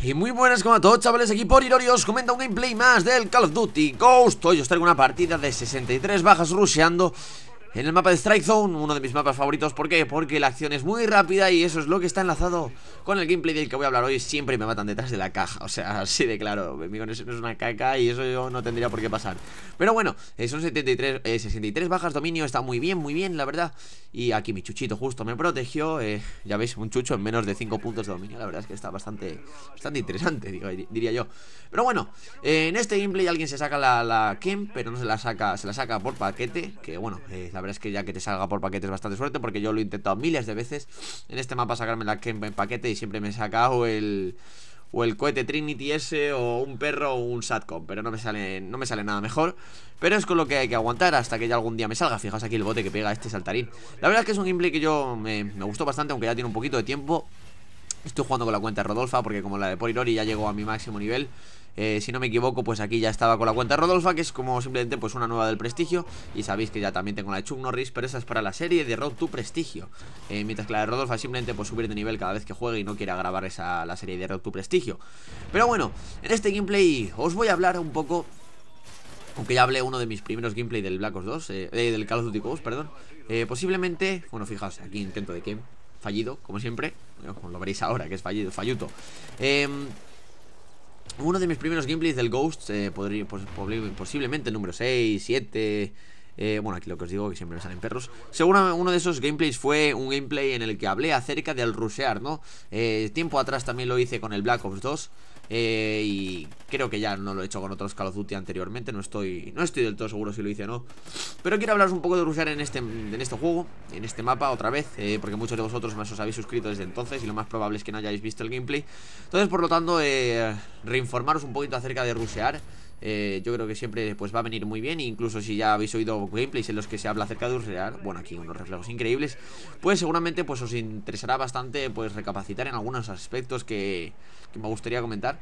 Y muy buenas como a todos chavales, aquí por os comenta un gameplay más del Call of Duty Ghost Hoy os traigo una partida de 63 bajas rusheando en el mapa de Strike Zone, uno de mis mapas favoritos, ¿por qué? Porque la acción es muy rápida y eso es lo que está enlazado con el gameplay del que voy a hablar hoy, siempre me matan detrás de la caja, o sea, sí de claro, amigo, eso no es una caca y eso yo no tendría por qué pasar. Pero bueno, eh, son 73, 63 eh, bajas dominio, está muy bien, muy bien, la verdad, y aquí mi chuchito justo me protegió, eh, ya veis, un chucho en menos de 5 puntos de dominio, la verdad es que está bastante, bastante interesante, diría yo. Pero bueno, en este gameplay alguien se saca la, la pero no se la saca, se la saca por paquete, que bueno, la verdad es que ya que te salga por paquetes bastante suerte Porque yo lo he intentado miles de veces En este mapa sacarme la en paquete Y siempre me he sacado el... O el cohete Trinity S O un perro o un Satcom Pero no me sale, no me sale nada mejor Pero es con lo que hay que aguantar hasta que ya algún día me salga Fijaos aquí el bote que pega este saltarín La verdad es que es un gameplay que yo me, me gustó bastante Aunque ya tiene un poquito de tiempo Estoy jugando con la cuenta de Rodolfa porque como la de Porirori ya llegó a mi máximo nivel eh, si no me equivoco, pues aquí ya estaba con la cuenta de Rodolfa, que es como simplemente pues una nueva del prestigio. Y sabéis que ya también tengo la de Chuck Norris, pero esa es para la serie de Road to Prestigio. Eh, mientras que la de Rodolfa simplemente pues subir de nivel cada vez que juegue y no quiera grabar esa, la serie de Road to Prestigio. Pero bueno, en este gameplay os voy a hablar un poco... Aunque ya hablé uno de mis primeros gameplay del Black Ops 2, eh, del Call of Duty Ghost, perdón. posiblemente, bueno, fijaos, aquí intento de que fallido, como siempre. como lo veréis ahora, que es fallido, falluto. Em, uno de mis primeros gameplays del Ghost, eh, podría, posiblemente el número 6, 7, eh, bueno, aquí lo que os digo, que siempre me salen perros. Según uno de esos gameplays fue un gameplay en el que hablé acerca del rushear, ¿no? Eh, tiempo atrás también lo hice con el Black Ops 2. Eh, y creo que ya no lo he hecho con otros Call of Duty anteriormente. No estoy, no estoy del todo seguro si lo hice o no. Pero quiero hablaros un poco de rushear en este, en este juego, en este mapa otra vez. porque muchos de vosotros más os habéis suscrito desde entonces. Y lo más probable es que no hayáis visto el gameplay. Entonces, por lo tanto, reinformaros un poquito acerca de rushear. Eh, yo creo que siempre pues va a venir muy bien Incluso si ya habéis oído gameplays en los que se habla acerca de Urreal Bueno, aquí unos reflejos increíbles Pues seguramente pues os interesará bastante pues recapacitar en algunos aspectos que, me gustaría comentar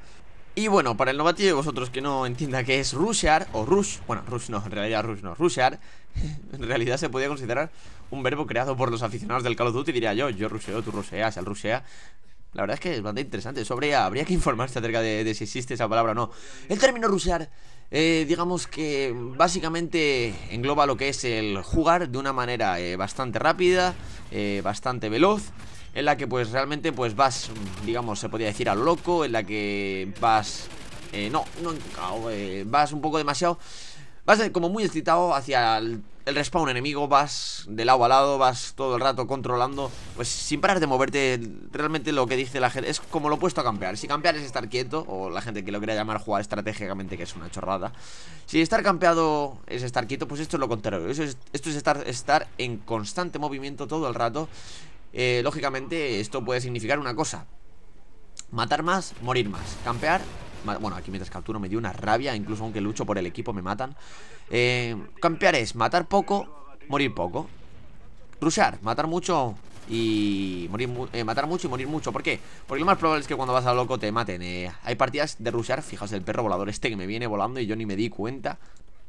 y bueno, para el novatillo de vosotros que no entienda qué es rushear o Rush, bueno, Rush no, en realidad Rush no, Rushar, en realidad se podía considerar un verbo creado por los aficionados del Call of Duty, diría yo, yo rusheo, tú rusheas, él rushea, la verdad es que es bastante interesante. Eso habría, que informarse acerca de, si existe esa palabra o no. El término rusear, eh, digamos que básicamente engloba lo que es el jugar de una manera eh, bastante rápida, eh, bastante veloz. En la que pues realmente pues vas, digamos, se podría decir a lo loco, en la que vas eh, no, no eh, vas un poco demasiado Vas eh, como muy excitado hacia el, respawn enemigo, vas de lado a lado, vas todo el rato controlando, pues sin parar de moverte, realmente lo que dice la gente es como lo opuesto a campear. Si campear es estar quieto, o la gente que lo quiera llamar jugar estratégicamente, que es una chorrada. Si estar campeado es estar quieto, pues esto es lo contrario. esto es estar, estar en constante movimiento todo el rato. Eh, lógicamente esto puede significar una cosa, matar más, morir más. Campear, bueno, aquí mientras capturo me dio una rabia Incluso aunque lucho por el equipo me matan eh, Campear es matar poco Morir poco Rushar, matar mucho y morir eh, matar mucho y morir mucho ¿Por qué? Porque lo más probable es que cuando vas a loco te maten eh, Hay partidas de rushear fijaos el perro volador este que me viene volando y yo ni me di cuenta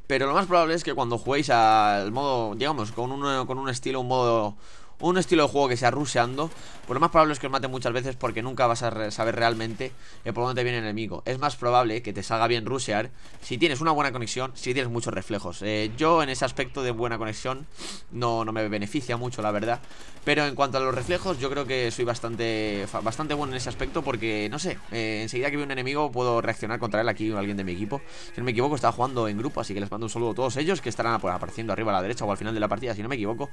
Pero lo más probable es que cuando juguéis al modo, digamos, con con un estilo, un modo un estilo de juego que sea ruseando. pues lo más probable es que os mate muchas veces porque nunca vas a saber realmente eh, por dónde viene el enemigo. Es más probable que te salga bien rushear si tienes una buena conexión, si tienes muchos reflejos. Eh, yo en ese aspecto de buena conexión no, no, me beneficia mucho, la verdad. Pero en cuanto a los reflejos, yo creo que soy bastante, bastante bueno en ese aspecto porque, no sé, eh, enseguida que veo un enemigo puedo reaccionar contra él aquí o alguien de mi equipo. Si no me equivoco, estaba jugando en grupo, así que les mando un saludo a todos ellos que estarán pues, apareciendo arriba a la derecha o al final de la partida, si no me equivoco.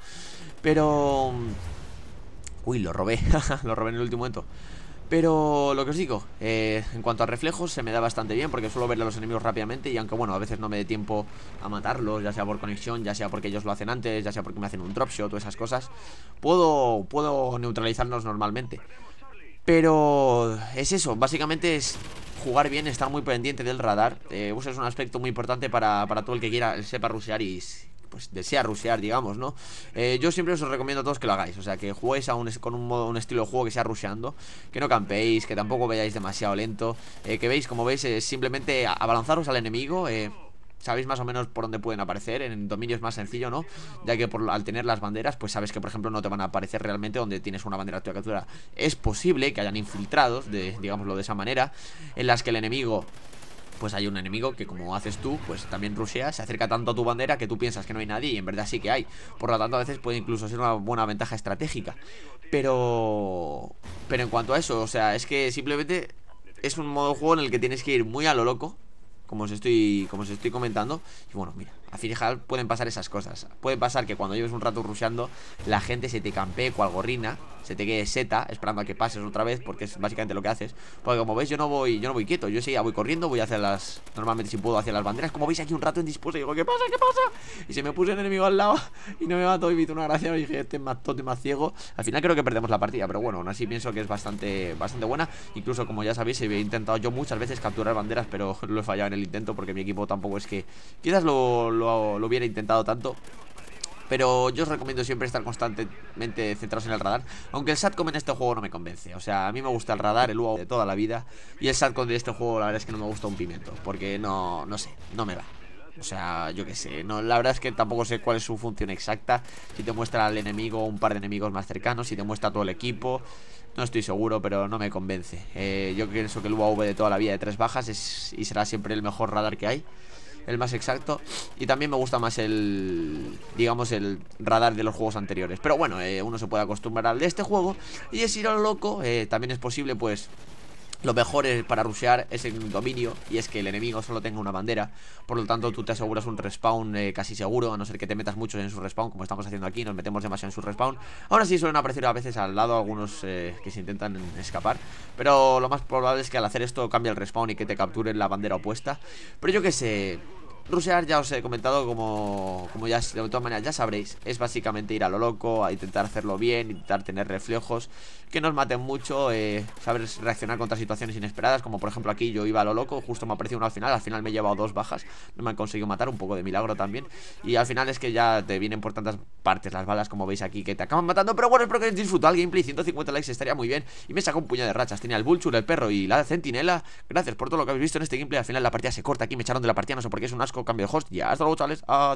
Pero Uy, lo robé, lo robé en el último momento pero lo que os digo, eh, en cuanto a reflejos se me da bastante bien porque suelo ver a los enemigos rápidamente y aunque bueno, a veces no me dé tiempo a matarlos, ya sea por conexión, ya sea porque ellos lo hacen antes, ya sea porque me hacen un dropshot o esas cosas, puedo, puedo neutralizarlos normalmente. Pero es eso, básicamente es jugar bien, estar muy pendiente del radar, eh, eso es un aspecto muy importante para, para todo el que quiera, sepa rushear y pues, desea rushear, digamos, ¿no? Eh, yo siempre os recomiendo a todos que lo hagáis, o sea, que juguéis con un, modo, un estilo de juego que sea rusheando, que no campeéis, que tampoco vayáis demasiado lento, eh, que veis, como veis, es eh, simplemente abalanzaros al enemigo, sabéis más o menos por dónde pueden aparecer. En dominio es más sencillo, ¿no? Ya que al tener las banderas, pues sabes que, por ejemplo, no te van a aparecer realmente donde tienes una bandera de tu captura. Es posible que hayan infiltrados, digámoslo de esa manera, en las que el enemigo pues hay un enemigo que como haces tú, pues también Rusia se acerca tanto a tu bandera que tú piensas que no hay nadie y en verdad sí que hay. Por lo tanto, a veces puede incluso ser una buena ventaja estratégica. Pero... Pero en cuanto a eso, o sea, es que simplemente es un modo de juego en el que tienes que ir muy a lo loco, como os estoy, como os estoy comentando. Y bueno, mira, a pueden pasar esas cosas. Puede pasar que cuando lleves un rato rusheando, la gente se te campee cual gorrina, se te quede seta, esperando a que pases otra vez, porque es básicamente lo que haces. Porque como veis, yo no voy, yo no voy quieto, yo sí, voy corriendo, voy hacia las. Normalmente si puedo hacia las banderas. Como veis aquí un rato en y digo, ¿qué pasa? ¿Qué pasa? Y se me puso el enemigo al lado y no me mató y me hizo una gracia. Y dije, este más tonto, más ciego. Al final creo que perdemos la partida, pero bueno, aún así pienso que es bastante, bastante buena. Incluso como ya sabéis, he intentado yo muchas veces capturar banderas, pero lo he fallado en el intento porque mi equipo tampoco es que. Quizás lo lo, hubiera intentado tanto pero yo os recomiendo siempre estar constantemente centrados en el radar Aunque el SATCOM en este juego no me convence O sea, a mí me gusta el radar, el UAV de toda la vida Y el SATCOM de este juego la verdad es que no me gusta un pimiento Porque no, no sé, no me va o sea, yo qué sé, no, la verdad es que tampoco sé cuál es su función exacta Si te muestra al enemigo un par de enemigos más cercanos Si te muestra todo el equipo No estoy seguro, pero no me convence eh, Yo pienso que el UAV de toda la vida de tres bajas Y será siempre el mejor radar que hay el más exacto Y también me gusta más el, digamos, el radar de los juegos anteriores Pero bueno, eh, uno se puede acostumbrar al de este juego Y es ir a loco, eh, también es posible pues lo mejor para rushear es en dominio y es que el enemigo solo tenga una bandera. Por lo tanto, tú te aseguras un respawn eh, casi seguro, a no ser que te metas mucho en su respawn, como estamos haciendo aquí, nos metemos demasiado en su respawn. Ahora sí, suelen aparecer a veces al lado algunos eh, que se intentan escapar, pero lo más probable es que al hacer esto cambie el respawn y que te capturen la bandera opuesta. Pero yo que sé, Rushear ya os he comentado como, como ya de todas maneras ya sabréis Es básicamente ir a lo loco, a intentar hacerlo bien, intentar tener reflejos Que nos maten mucho, eh, saber reaccionar contra situaciones inesperadas Como por ejemplo aquí yo iba a lo loco, justo me apareció uno al final Al final me he llevado dos bajas, no me han conseguido matar, un poco de milagro también Y al final es que ya te vienen por tantas partes las balas como veis aquí que te acaban matando Pero bueno, espero que hayáis disfrutado el gameplay, 150 likes estaría muy bien Y me sacó un puño de rachas, tenía el Vulture, el perro y la centinela Gracias por todo lo que habéis visto en este gameplay Al final la partida se corta aquí, me echaron de la partida, no sé por qué es un asco con cambio de host. Y hasta luego, chavales. Ah,